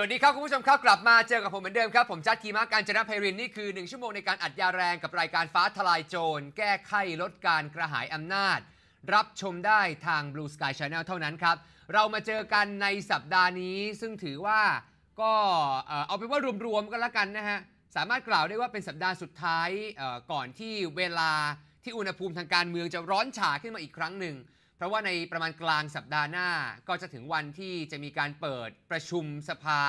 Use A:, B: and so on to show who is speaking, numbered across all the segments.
A: สวัสดีครับคุณผู้ชมครับ กลับมาเจอกับผมเหมือนเดิมครับ ผมจัดทีมาการจนภัยริน นี่คือ 1 ชั่วโมงในการอัดยาแรงกับรายการฟ้าทลายโจรแก้ไขลดการกระหายอำนาจ รับชมได้ทาง Blue Sky Channel เท่านั้นครับ เรามาเจอกันในสัปดาห์นี้ซึ่งถือว่าก็เอาเป็นว่ารวมๆกันละกันนะฮะ สามารถกล่าวได้ว่าเป็นสัปดาห์สุดท้ายก่อนที่เวลาที่อุณหภูมิทางการเมืองจะร้อนฉาขึ้นมาอีกครั้งหนึ่งเพราะว่าในประมาณกลางสัปดาห์หน้า ก็จะถึงวันที่จะมีการเปิดประชุมสภา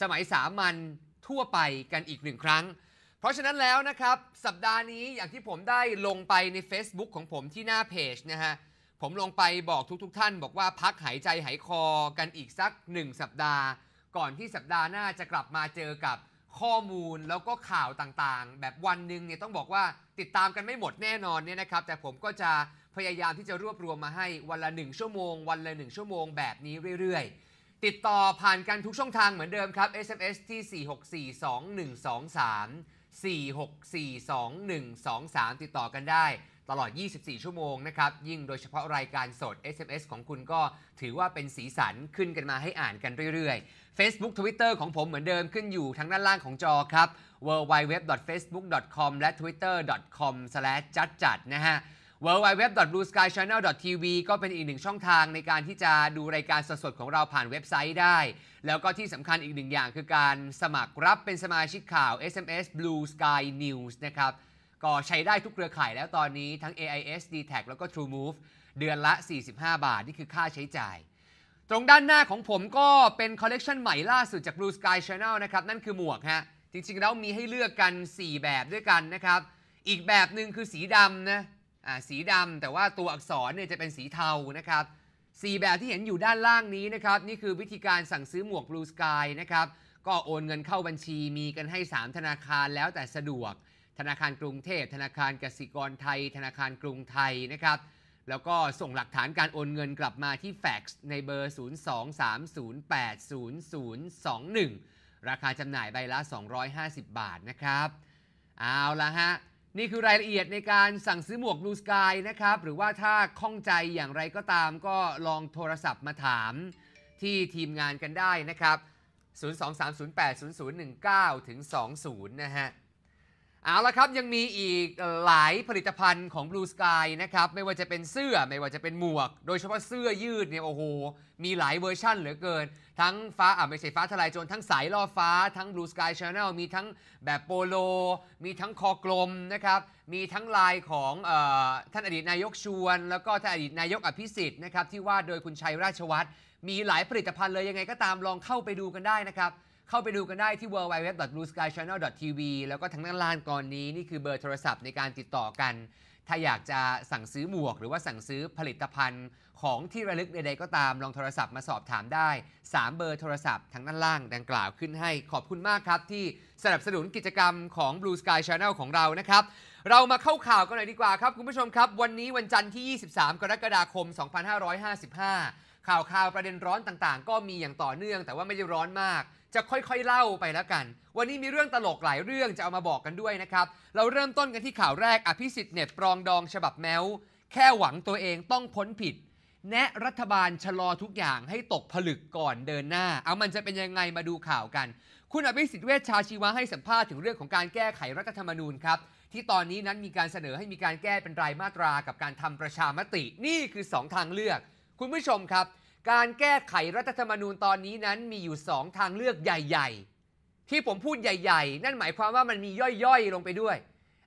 A: สมัยสามัญทั่วไปกันอีกหนึ่งครั้ง เพราะฉะนั้นแล้วนะครับ สัปดาห์นี้อย่างที่ผมได้ลงไปใน Facebook ของผมที่หน้าเพจนะฮะผมลงไปบอกทุก ๆทท่าน บอกว่า พักหายใจหายคอ กันอีกสักหนึ่งสัปดาห์ก่อนที่สัปดาห์หน้าจะกลับมาเจอกับข้อมูลแล้วก็ข่าวต่างๆ แบบวันหนึ่งเนี่ยต้องบอกว่าติดตามกันไม่หมดแน่นอนเนี่ยนะครับแต่ผมก็จะพยายามที่จะรวบรวมมาให้วันละ 1 ชั่วโมง วันละ 1 ชั่วโมงแบบนี้เรื่อย ๆ ติดต่อผ่านกันทุกช่องทางเหมือนเดิมครับ SMS ที่ 4642123 4642123 ติดต่อกันได้ ตลอด 24 ชั่วโมงนะครับ ยิ่งโดยเฉพาะรายการสด SMS ของคุณก็ถือว่าเป็นสีสันขึ้นกันมาให้อ่านกันเรื่อย ๆ Facebook Twitter ของผมเหมือนเดิมขึ้นอยู่ทั้งด้านล่างของจอครับ www.facebook.com และ t w i t t e r c o m j ัด j a ดนะฮะ w w w b l u e s k y c h a n n e l t v ก็เป็นอีกหนึ่งช่องทางในการที่จะดูรายการสดๆของเราผ่านเว็บไซต์ได้ แล้วก็ที่สำคัญอีกหนึ่งอย่างคือการสมัครรับเป็นสมาชิกข่าว SMS Blue Sky News นะครับก็ใช้ได้ทุกเครือข่ายแล้วตอนนี้ทั้ง AIS d t a c แล้วก็ True Move เดือนละ 45 บาท นี่คือค่าใช้จ่าย ตรงด้านหน้าของผมก็เป็นคอลเลกชันใหม่ล่าสุดจาก Blue Sky Channel นะครับนั่นคือหมวกฮะจริงๆแล้วมีให้เลือกกัน 4 แบบด้วยกันนะครับ อีกแบบหนึ่งคือสีดำนะสีดำแต่ว่าตัวอักษรเนี่ยจะเป็นสีเทานะครับสีแบบที่เห็นอยู่ด้านล่างนี้นะครับ นี่คือวิธีการสั่งซื้อหมวก Blue Sky นะครับก็โอนเงินเข้าบัญชีมีกันให้ 3 ธนาคารแล้วแต่สะดวก ธนาคารกรุงเทพ ธนาคารกสิกรไทย ธนาคารกรุงไทยนะครับ แล้วก็ส่งหลักฐานการโอนเงินกลับมาที่แฟกซ์ในเบอร์ 023080021 ราคาจำหน่ายใบละ 250 บาทนะครับ เอาละฮะนี่คือรายละเอียดในการสั่งซื้อหมวกบลูสกายนะครับหรือว่าถ้าข้องใจอย่างไรก็ตามก็ลองโทรศัพท์มาถามที่ทีมงานกันได้นะครับ 023080019ถึง20 นะฮะเอาละครับ ยังมีอีกหลายผลิตภัณฑ์ของ Blue Sky นะครับ ไม่ว่าจะเป็นเสื้อไม่ว่าจะเป็นหมวก โดยเฉพาะเสื้อยืดเนี่ยโอ้โหมีหลายเวอร์ชั่นเหลือเกิน ทั้งฟ้าอ่าไม่ใช่ฟ้าทลายโจรทั้งสายล่อฟ้าทั้ง Blue Sky Channel มีทั้งแบบโปโล มีทั้งคอกลมนะครับ มีทั้งลายของออท่านอดีตนายกชวน แล้วก็ท่านอดีตนายกอภิสิทธิ์นะครับที่วาดโดยคุณชัยราชวัตรมีหลายผลิตภัณฑ์เลยยังไงก็ตามลองเข้าไปดูกันได้นะครับเข้าไปดูกันได้ที่ www.blueskychannel.tv แล้วก็ทางด้านล่างก่อนนี้ นี่คือเบอร์โทรศัพท์ในการติดต่อกัน ถ้าอยากจะสั่งซื้อหมวก หรือว่าสั่งซื้อผลิตภัณฑ์ของที่ระลึกใดๆก็ตามลองโทรศัพท์มาสอบถามได้ 3 เบอร์โทรศัพท์ ทางด้านล่าง ดังกล่าวขึ้นให้ขอบคุณมากครับที่สนับสนุนกิจกรรมของ Blue Sky Channel ของเรานะครับเรามาเข้าข่าวกันหน่อยดีกว่าครับคุณผู้ชมครับ วันนี้วันจันทร์ที่ 23 กรกฎาคม 2555 ข่าวข่าวประเด็นร้อนต่างๆ ก็มีอย่างต่อเนื่อง แต่ว่าไม่ได้ร้อนมากจะค่อยๆ เล่าไปแล้วกัน วันนี้มีเรื่องตลกหลายเรื่องจะเอามาบอกกันด้วยนะครับ เราเริ่มต้นกันที่ข่าวแรก อภิสิทธิ์เน็ตปรองดอง ฉบับแมว แค่หวังตัวเองต้องพ้นผิด แนะรัฐบาลชะลอทุกอย่างให้ตกผลึกก่อนเดินหน้า เอามันจะเป็นยังไงมาดูข่าวกัน คุณอภิสิทธิ์เวชชาชีวะให้สัมภาษณ์ถึงเรื่องของการแก้ไขรัฐธรรมนูญครับ ที่ตอนนี้นั้นมีการเสนอให้มีการแก้เป็นรายมาตรากับการทำประชามติ นี่คือ2ทางเลือก คุณผู้ชมครับการแก้ไขรัฐธรรมนูญตอนนี้นั้นมีอยู่ 2 ทางเลือกใหญ่ๆ ที่ผมพูดใหญ่ๆ นั่นหมายความว่ามันมีย่อยๆลงไปด้วย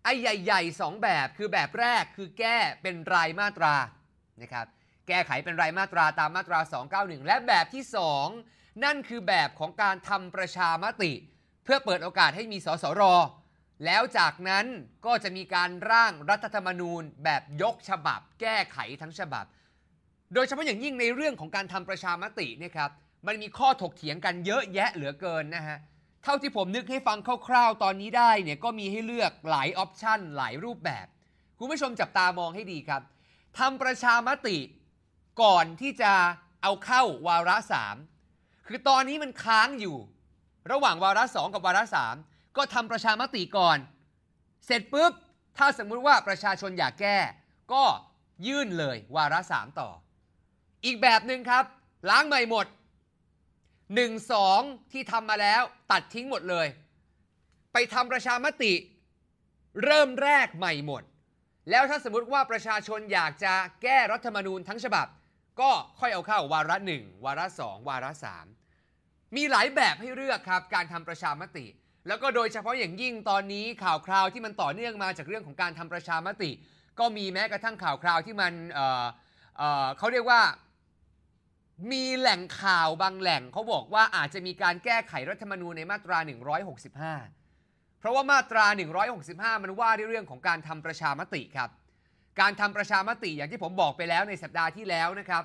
A: ไอ้ใหญ่ ๆ 2 แบบคือแบบแรกคือแก้เป็นรายมาตรานะครับแก้ไขเป็นรายมาตราตามมาตรา 291 และแบบที่ 2 นั่นคือแบบของการทำประชามติ เพื่อเปิดโอกาสให้มีสสรแล้วจากนั้นก็จะมีการร่างรัฐธรรมนูญแบบยกฉบับ แก้ไขทั้งฉบับโดยเฉพาะอย่างยิ่งในเรื่องของการทำประชามติเนี่ยครับมันมีข้อถกเถียงกันเยอะแยะเหลือเกินนะฮะเท่าที่ผมนึกให้ฟังคร่าว ๆ ตอนนี้ได้เนี่ยก็มีให้เลือกหลายออปชันหลายรูปแบบ คุณผู้ชมจับตามองให้ดีครับทำประชามติก่อนที่จะเอาเข้าวาระสามคือตอนนี้มันค้างอยู่ระหว่างวาระสองกับวาระสามก็ทำประชามติก่อน เสร็จปุ๊บถ้าสมมุติว่าประชาชนอยากแก้ก็ยื่นเลยวาระสามต่ออีกแบบหนึ่งครับ ล้างใหม่หมด 1 2 ที่ทำมาแล้วตัดทิ้งหมดเลย ไปทำประชามติเริ่มแรกใหม่หมด แล้วถ้าสมมติว่าประชาชนอยากจะแก้รัฐธรรมนูญทั้งฉบับ ก็ค่อยเอาเข้า วาระหนึ่งวาระสองวาระสามมีหลายแบบให้เลือกครับ การทำประชามติ แล้วก็โดยเฉพาะอย่างยิ่งตอนนี้ข่าวคราวที่มันต่อเนื่องมาจากเรื่องของการทำประชามติ ก็มีแม้กระทั่งข่าวคราวที่มันเเขาเรียกว่ามีแหล่งข่าวบางแหล่งเขาบอกว่าอาจจะมีการแก้ไขรัฐธรรมนูญในมาตรา 165 เพราะว่ามาตรา 165 มันว่าด้วยเรื่องของการทำประชามติครับ การทำประชามติอย่างที่ผมบอกไปแล้วในสัปดาห์ที่แล้วนะครับ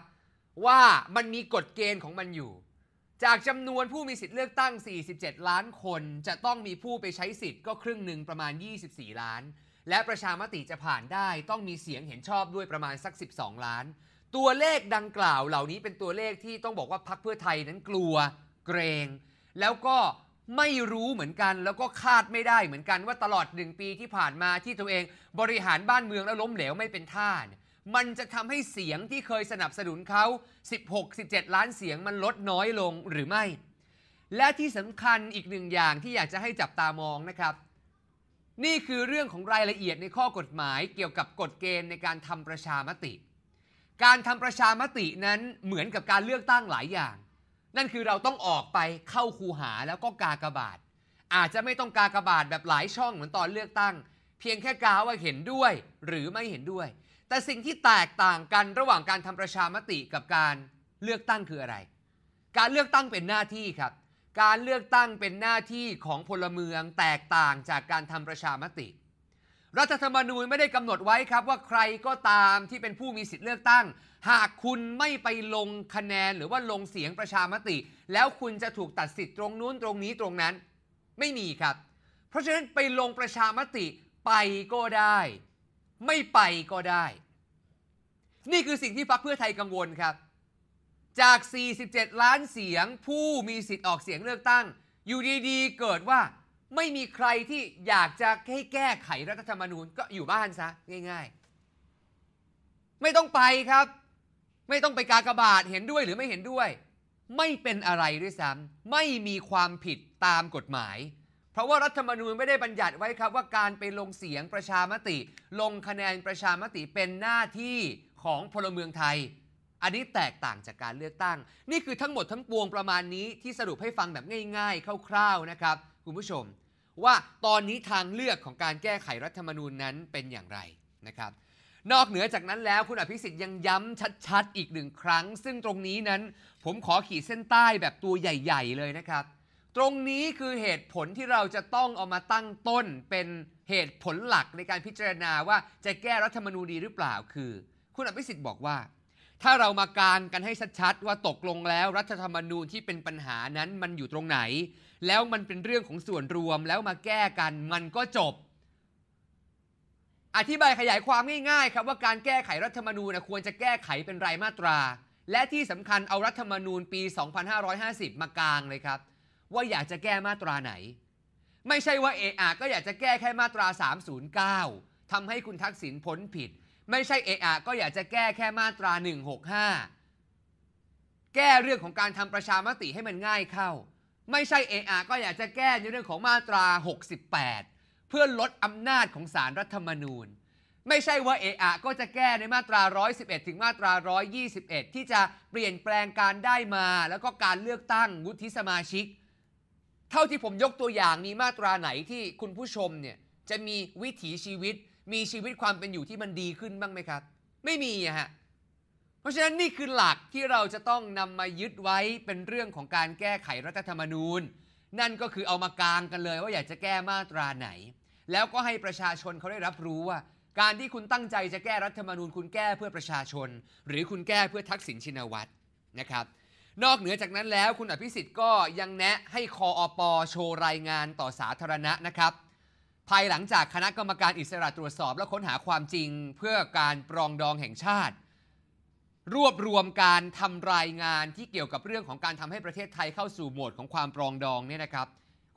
A: ว่ามันมีกฎเกณฑ์ของมันอยู่ จากจำนวนผู้มีสิทธิ์เลือกตั้ง 47 ล้านคน จะต้องมีผู้ไปใช้สิทธิ์ก็ครึ่งหนึ่งประมาณ 24 ล้าน และประชามติจะผ่านได้ ต้องมีเสียงเห็นชอบด้วยประมาณสัก 12 ล้านตัวเลขดังกล่าวเหล่านี้เป็นตัวเลขที่ต้องบอกว่าพักเพื่อไทยนั้นกลัวเกรงแล้วก็ไม่รู้เหมือนกันแล้วก็คาดไม่ได้เหมือนกันว่าตลอดหนึ่งปีที่ผ่านมาที่ตัวเองบริหารบ้านเมืองแล้วล้มเหลวไม่เป็นท่าน มันจะทำให้เสียงที่เคยสนับสนุนเขา16-17 ล้านเสียงมันลดน้อยลงหรือไม่ และที่สำคัญอีกหนึ่งอย่างที่อยากจะให้จับตามองนะครับ นี่คือเรื่องของรายละเอียดในข้อกฎหมายเกี่ยวกับกฎเกณฑ์ในการทำประชามติการทำประชามตินั้นเหมือนกับการเลือกตั้งหลายอย่าง นั่นคือเราต้องออกไปเข้าคูหาแล้วก็กากบาทอาจจะไม่ต้องกากบาทแบบหลายช่องเหมือนตอนเลือกตั้ง เพียงแค่กาว่าเห็นด้วย หรือไม่เห็นด้วย แต่สิ่งที่แตกต่างกันระหว่างการทำประชามติ กับการเลือกตั้งคืออะไร การเลือกตั้งเป็นหน้าที่ครับ การเลือกตั้งเป็นหน้าที่ของพลเมือง แตกต่างจากการทำประชามติรัฐธรรมนูญไม่ได้กำหนดไว้ครับว่าใครก็ตามที่เป็นผู้มีสิทธิ์เลือกตั้ง หากคุณไม่ไปลงคะแนนหรือว่าลงเสียงประชามติ แล้วคุณจะถูกตัดสิทธิ์ตรงนู้นตรงนี้ตรงนั้น ไม่มีครับ เพราะฉะนั้นไปลงประชามติไปก็ได้ ไม่ไปก็ได้ นี่คือสิ่งที่พรรคเพื่อไทยกังวลครับ จาก 47 ล้านเสียงผู้มีสิทธิ์ออกเสียงเลือกตั้งอยู่ดีๆเกิดว่าไม่มีใครที่อยากจะให้แก้ไขรัฐธรรมนูญก็อยู่บ้านซะง่าย ๆ ไม่ต้องไปครับ ไม่ต้องไปกากบาทเห็นด้วยหรือไม่เห็นด้วย ไม่เป็นอะไรด้วยซ้ำไม่มีความผิดตามกฎหมาย เพราะว่ารัฐธรรมนูญไม่ได้บัญญัติไว้ครับ ว่าการไปลงเสียงประชามติ ลงคะแนนประชามติเป็นหน้าที่ของพลเมืองไทย อันนี้แตกต่างจากการเลือกตั้ง นี่คือทั้งหมดทั้งปวงประมาณนี้ที่สรุปให้ฟังแบบง่ายๆคร่าว ๆนะครับคุณผู้ชมว่าตอนนี้ทางเลือกของการแก้ไขรัฐธรรมนูญนั้นเป็นอย่างไรนะครับ นอกเหนือจากนั้นแล้วคุณอภิสิทธิ์ยังย้ำชัดๆอีกหนึ่งครั้ง ซึ่งตรงนี้นั้นผมขอขีดเส้นใต้แบบตัวใหญ่ๆ เลยนะครับ ตรงนี้คือเหตุผลที่เราจะต้อง เอามาตั้งต้น เป็นเหตุผลหลักในการพิจารณาว่าจะแก้รัฐธรรมนูญดีหรือเปล่า คือ คุณอภิสิทธิ์บอกว่าถ้าเรามาการกันให้ชัดๆว่าตกลงแล้ว รัฐธรรมนูญที่เป็นปัญหานั้นมันอยู่ตรงไหน แล้วมันเป็นเรื่องของส่วนรวมแล้วมาแก้กันมันก็จบ อธิบายขยายความง่ายๆครับว่าการแก้ไขรัฐธรรมนูญควรจะแก้ไขเป็นรายมาตรา และที่สำคัญเอารัฐธรรมนูญปี 2550 มากลางเลยครับว่าอยากจะแก้มาตราไหน ไม่ใช่ว่าเออาก็อยากจะแก้แค่มาตรา309ทำให้คุณทักษิณพ้นผิดไม่ใช่เอะอะก็อยากจะแก้แค่มาตรา 165 แก้เรื่องของการทำประชามติให้มันง่ายเข้า ไม่ใช่เอะอะก็อยากจะแก้ในเรื่องของมาตรา 68 เพื่อลดอำนาจของสารรัฐธรรมนูญ ไม่ใช่ว่าเอะอะก็จะแก้ในมาตรา 111 ถึงมาตรา 121 ที่จะเปลี่ยนแปลงการได้มา แล้วก็การเลือกตั้งวุฒิสมาชิก เท่าที่ผมยกตัวอย่างมีมาตราไหนที่คุณผู้ชมเนี่ยจะมีวิถีชีวิตมีชีวิตความเป็นอยู่ที่มันดีขึ้นบ้างไหมครับ ไม่มีอะฮะเพราะฉะนั้นนี่คือหลักที่เราจะต้องนำมายึดไว้เป็นเรื่องของการแก้ไขรัฐธรรมนูญ นั่นก็คือเอามากางกันเลยว่าอยากจะแก้มาตราไหน แล้วก็ให้ประชาชนเขาได้รับรู้ว่า การที่คุณตั้งใจจะแก้รัฐธรรมนูญคุณแก้เพื่อประชาชน หรือคุณแก้เพื่อทักษิณชินวัตรนะครับ นอกเหนือจากนั้นแล้วคุณอภิสิทธิ์ก็ยังแนะให้คออปอโชว์รายงานต่อสาธารณะนะครับภายหลังจากคณะกรรมการอิสระตรวจสอบและค้นหาความจริง เพื่อการปรองดองแห่งชาติ รวบรวมการทำรายงานที่เกี่ยวกับเรื่องของการทำให้ประเทศไทยเข้าสู่โหมดของความปรองดองเนี่ยนะครับ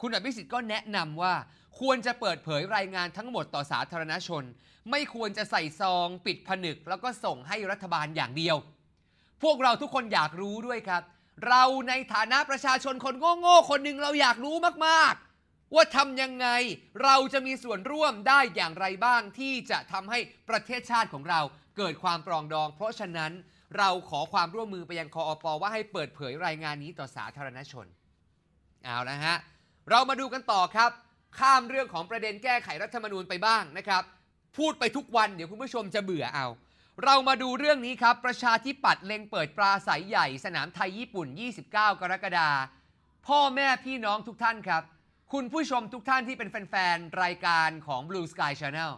A: คุณอภิสิทธิ์ก็แนะนำว่าควรจะเปิดเผยรายงานทั้งหมดต่อสาธารณชน ไม่ควรจะใส่ซองปิดผนึก แล้วก็ส่งให้รัฐบาลอย่างเดียว พวกเราทุกคนอยากรู้ด้วยครับ เราในฐานะประชาชนคนโง่ๆคนหนึ่งเราอยากรู้มากๆว่าทำยังไงเราจะมีส่วนร่วมได้อย่างไรบ้าง ที่จะทำให้ประเทศชาติของเราเกิดความปรองดอง เพราะฉะนั้นเราขอความร่วมมือไปยังคออปอว่าให้เปิดเผยรายงานนี้ต่อสาธารณชน เอาละฮะ เรามาดูกันต่อครับ ข้ามเรื่องของประเด็นแก้ไขรัฐธรรมนูญไปบ้างนะครับ พูดไปทุกวันเดี๋ยวคุณผู้ชมจะเบื่อเอา เรามาดูเรื่องนี้ครับประชาธิปัตย์เล็งเปิดปราศัยใหญ่ สนามไทยญี่ปุ่น 29 กรกฎาคมพ่อแม่พี่น้องทุกท่านครับคุณผู้ชมทุกท่านที่เป็นแฟนๆรายการของ Blue Sky Channel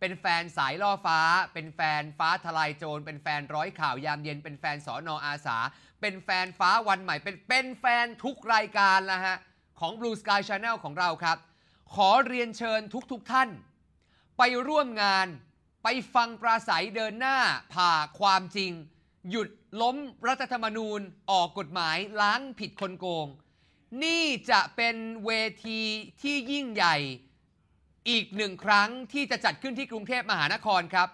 A: เป็นแฟนสายล่อฟ้า เป็นแฟนฟ้าทลายโจร เป็นแฟนร้อยข่าวยามเย็น เป็นแฟนสอนออาสา เป็นแฟนฟ้าวันใหม่ เป็นเป็นแฟนทุกรายการนะฮะของ Blue Sky Channel ของเราครับ ขอเรียนเชิญทุกๆทท่าน ไปร่วมงานไปฟังปราศัยเดินหน้าผ่าความจริง หยุดล้มรัฐธรรมนูญออกกฎหมายล้างผิดคนโกงนี่จะเป็นเวทีที่ยิ่งใหญ่อีกหนึ่งครั้งที่จะจัดขึ้นที่กรุงเทพมหานครครับ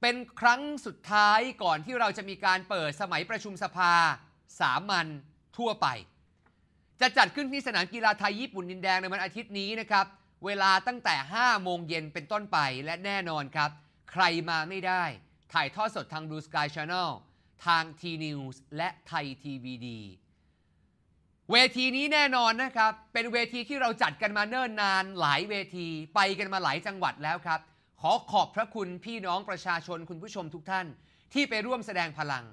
A: เป็นครั้งสุดท้ายก่อนที่เราจะมีการเปิดสมัยประชุมสภาสามัญทั่วไป จะจัดขึ้นที่สนามกีฬาไทยญี่ปุ่นดินแดงในวันอาทิตย์นี้นะครับเวลาตั้งแต่ 5 โมงเย็นเป็นต้นไปและแน่นอนครับ ใครมาไม่ได้ ถ่ายทอดสดทาง Blue Sky Channel ทาง T News และไทยทีวีดีเวทีนี้แน่นอนนะครับ เป็นเวทีที่เราจัดกันมาเนิ่นนานหลายเวทีไปกันมาหลายจังหวัดแล้วครับ ขอขอบพระคุณพี่น้องประชาชนคุณผู้ชมทุกท่าน ที่ไปร่วมแสดงพลัง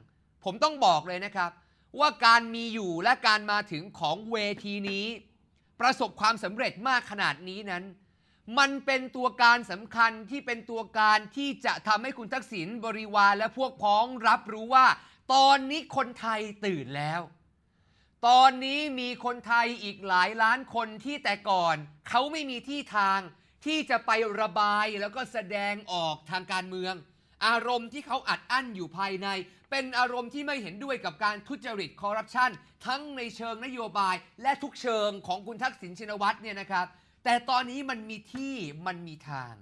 A: ผมต้องบอกเลยนะครับ ว่าการมีอยู่และการมาถึงของเวทีนี้ ประสบความสำเร็จมากขนาดนี้นั้น มันเป็นตัวการสำคัญที่เป็นตัวการที่จะทำให้คุณทักษิณบริวาร และพวกพ้องรับรู้ว่า ตอนนี้คนไทยตื่นแล้วตอนนี้มีคนไทยอีกหลายล้านคนที่แต่ก่อน เขาไม่มีที่ทางที่จะไประบายแล้วก็แสดงออกทางการเมือง อารมณ์ที่เขาอัดอั้นอยู่ภายใน เป็นอารมณ์ที่ไม่เห็นด้วยกับการทุจริตคอร์รัปชันทั้งในเชิงนโยบายและทุกเชิงของคุณทักษิณชินวัตรเนี่ยนะครับ แต่ตอนนี้มันมีที่มันมีทาง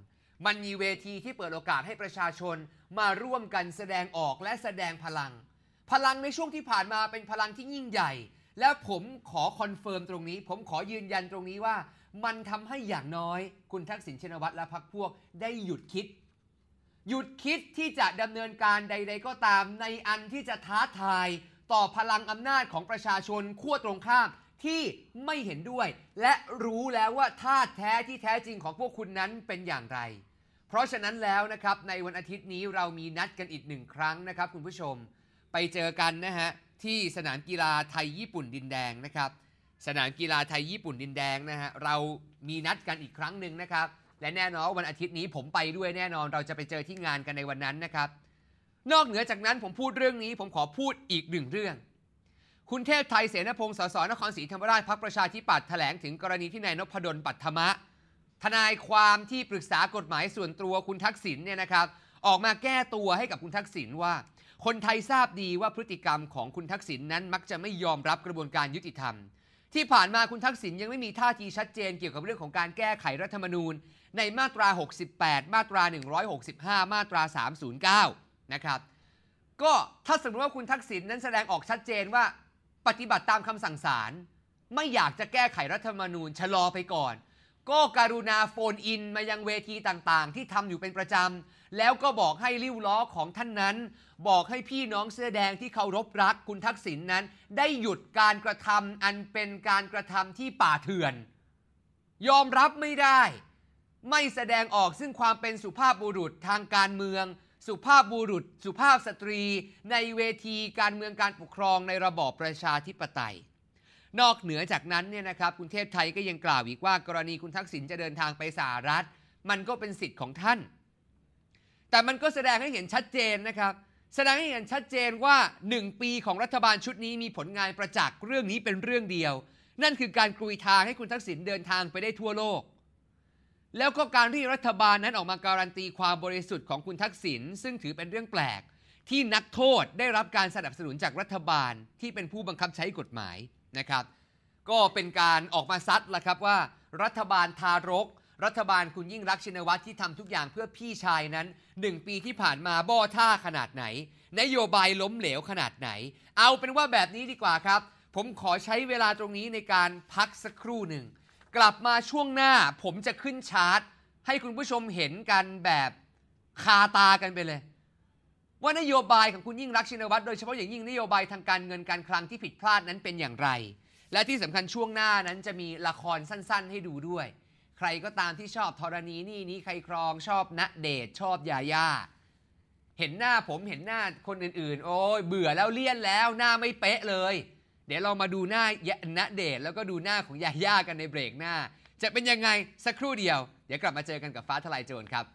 A: มันมีเวทีที่เปิดโอกาสให้ประชาชน มาร่วมกันแสดงออกและแสดงพลัง พลังในช่วงที่ผ่านมาเป็นพลังที่ยิ่งใหญ่แล้วผมขอคอนเฟิร์มตรงนี้ ผมขอยืนยันตรงนี้ว่า มันทำให้อย่างน้อยคุณทักษิณชินวัตรและพรรคพวกได้หยุดคิด หยุดคิดที่จะดำเนินการใด ๆ ก็ตาม ในอันที่จะท้าทายต่อพลังอำนาจของประชาชน ขั้วตรงข้ามที่ไม่เห็นด้วย และรู้แล้วว่าท่าแท้ที่แท้จริงของพวกคุณนั้นเป็นอย่างไร เพราะฉะนั้นแล้วนะครับ ในวันอาทิตย์นี้เรามีนัดกันอีกหนึ่งครั้งนะครับ คุณผู้ชมไปเจอกันนะฮะที่สนามกีฬาไทยญี่ปุ่นดินแดงนะครับ สนามกีฬาไทยญี่ปุ่นดินแดงนะฮะ เรามีนัดกันอีกครั้งหนึ่งนะครับ และแน่นอนวันอาทิตย์นี้ผมไปด้วยแน่นอน เราจะไปเจอที่งานกันในวันนั้นนะครับ นอกเหนือจากนั้นผมพูดเรื่องนี้ผมขอพูดอีกหนึ่งเรื่อง คุณเทพไทยเสนพงศ์สสนครศรีธรรมราชพักประชาธิปัตย์แถลงถึงกรณีที่นายนพดลปัทธมะ ทนายความที่ปรึกษากฎหมายส่วนตัวคุณทักษิณเนี่ยนะครับ ออกมาแก้ตัวให้กับคุณทักษิณว่าคนไทยทราบดีว่าพฤติกรรมของคุณทักษิณนนั้นมักจะไม่ยอมรับกระบวนการยุติธรรม ที่ผ่านมาคุณทักษิณยังไม่มีท่าทีชัดเจนเกี่ยวกับเรื่องของการแก้ไขรัฐธรรมนูญ ในมาตรา 68 มาตรา 165 มาตรา 309 นะครับก็ถ้าสมมติว่าคุณทักษิณนนั้นแสดงออกชัดเจนว่า ปฏิบัติตามคำสั่งศาลไม่อยากจะแก้ไขรัฐธรรมนูญชะลอไปก่อนก็การุณาโฟนอินมายังเวทีต่างๆ ที่ทำอยู่เป็นประจำแล้วก็บอกให้ริ้วล้อของท่านนั้น บอกให้พี่น้องเสื้อแดงที่เคารพรักคุณทักษิณนนั้น ได้หยุดการกระทำอันเป็นการกระทำที่ป่าเถื่อน ยอมรับไม่ได้ ไม่แสดงออกซึ่งความเป็นสุภาพบุรุษทางการเมือง สุภาพบุรุษ สุภาพสตรี ในเวทีการเมืองการปกครองในระบอบประชาธิปไตย นอกเหนือจากนั้นเนี่ยนะครับคุณเทพไทยก็ยังกล่าวอีกว่า กรณีคุณทักษิณจะเดินทางไปสหรัฐ มันก็เป็นสิทธิ์ของท่านแต่มันก็แสดงให้เห็นชัดเจนนะครับแสดงให้เห็นชัดเจนว่า 1 ปีของรัฐบาลชุดนี้มีผลงานประจักษ์เรื่องนี้เป็นเรื่องเดียว นั่นคือการกรุยทางให้คุณทักษิณเดินทางไปได้ทั่วโลก แล้วก็การที่รัฐบาลนั้นออกมาการันตีความบริสุทธิ์ของคุณทักษิณซึ่งถือเป็นเรื่องแปลก ที่นักโทษได้รับการสนับสนุนจากรัฐบาลที่เป็นผู้บังคับใช้กฎหมายนะครับ ก็เป็นการออกมาซัดละครับว่า รัฐบาลทารกรัฐบาลคุณยิ่งรักชินวัตรที่ทำทุกอย่างเพื่อพี่ชายนั้น 1 ปีที่ผ่านมาบ่อท่าขนาดไหน นโยบายล้มเหลวขนาดไหน เอาเป็นว่าแบบนี้ดีกว่าครับ ผมขอใช้เวลาตรงนี้ในการพักสักครู่หนึ่ง กลับมาช่วงหน้าผมจะขึ้นชาร์ตให้คุณผู้ชมเห็นกันแบบคาตากันไปเลย ว่านโยบายของคุณยิ่งรักชินวัตรโดยเฉพาะอย่างยิ่งนโยบายทางการเงินการคลังที่ผิดพลาดนั้นเป็นอย่างไร และที่สำคัญช่วงหน้านั้นจะมีละครสั้น ๆ ให้ดูด้วยใครก็ตามที่ชอบธรณี นี่นี้ใครครองชอบณเดชชอบยาย่าเห็นหน้าผมเห็นหน้าคนอื่นๆ โอ้ยเบื่อแล้วเลี่ยนแล้วหน้าไม่เป๊ะเลย เดี๋ยวเรามาดูหน้าณเดชแล้วก็ดูหน้าของยาย่ากันในเบรกหน้า จะเป็นยังไงสักครู่เดียวเดี๋ยวกลับมาเจอกันกับฟ้าทลายโจรครับ